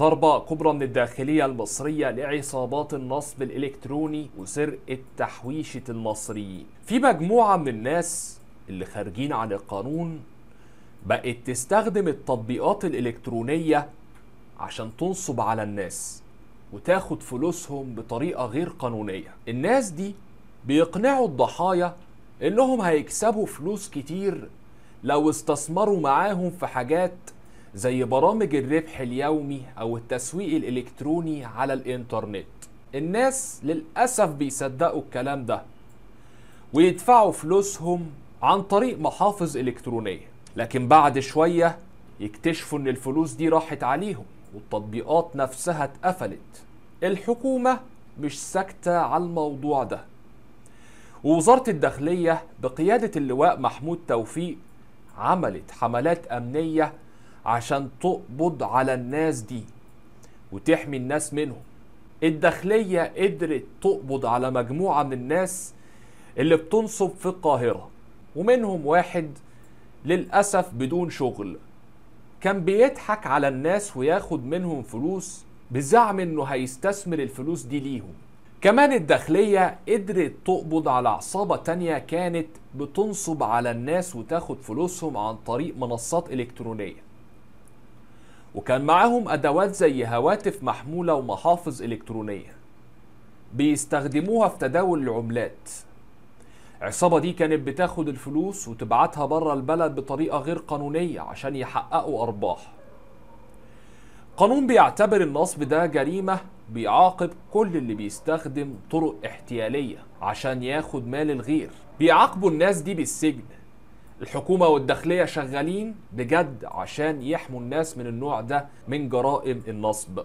ضربة كبرى من الداخلية المصرية لعصابات النصب الإلكتروني وسرقة تحويشة المصريين في مجموعة من الناس اللي خارجين عن القانون بقت تستخدم التطبيقات الإلكترونية عشان تنصب على الناس وتاخد فلوسهم بطريقة غير قانونية الناس دي بيقنعوا الضحايا إنهم هيكسبوا فلوس كتير لو استثمروا معاهم في حاجات زي برامج الربح اليومي او التسويق الالكتروني على الانترنت الناس للاسف بيصدقوا الكلام ده ويدفعوا فلوسهم عن طريق محافظ الكترونيه لكن بعد شويه يكتشفوا ان الفلوس دي راحت عليهم والتطبيقات نفسها اتقفلت الحكومه مش ساكته على الموضوع ده ووزاره الداخليه بقياده اللواء محمود توفيق عملت حملات امنيه عشان تقبض على الناس دي وتحمي الناس منهم الداخلية قدرت تقبض على مجموعة من الناس اللي بتنصب في القاهرة ومنهم واحد للأسف بدون شغل كان بيضحك على الناس وياخد منهم فلوس بزعم انه هيستثمر الفلوس دي ليهم كمان الداخلية قدرت تقبض على عصابة تانية كانت بتنصب على الناس وتاخد فلوسهم عن طريق منصات إلكترونية وكان معاهم أدوات زي هواتف محمولة ومحافظ إلكترونية بيستخدموها في تداول العملات العصابة دي كانت بتاخد الفلوس وتبعتها بره البلد بطريقة غير قانونية عشان يحققوا أرباح قانون بيعتبر النصب ده جريمة بيعاقب كل اللي بيستخدم طرق احتيالية عشان ياخد مال الغير بيعاقبوا الناس دي بالسجن الحكومه والداخليه شغالين بجد عشان يحموا الناس من النوع ده من جرائم النصب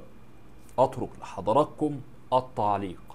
اترك لحضراتكم التعليق